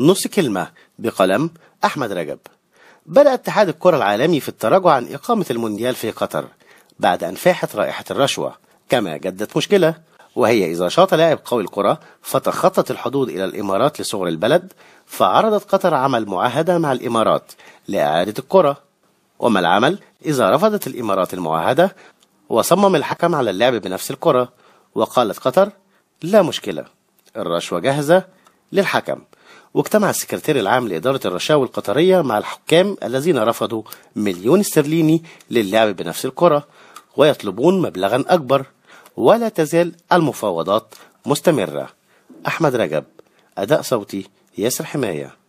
نص كلمة بقلم أحمد رجب بدأ اتحاد الكرة العالمي في التراجع عن إقامة المونديال في قطر بعد أن فاحت رائحة الرشوة كما جدت مشكلة وهي إذا شاط لاعب قوي الكرة فتخطت الحدود إلى الإمارات لصغر البلد فعرضت قطر عمل معاهدة مع الإمارات لإعادة الكرة وما العمل إذا رفضت الإمارات المعاهدة وصمم الحكم على اللعب بنفس الكرة وقالت قطر لا مشكلة الرشوة جاهزة للحكم واجتمع السكرتير العام لإدارة الرشاوي القطرية مع الحكام الذين رفضوا مليون استرليني للعب بنفس الكرة ويطلبون مبلغا أكبر ولا تزال المفاوضات مستمرة أحمد رجب أداء صوتي ياسر حماية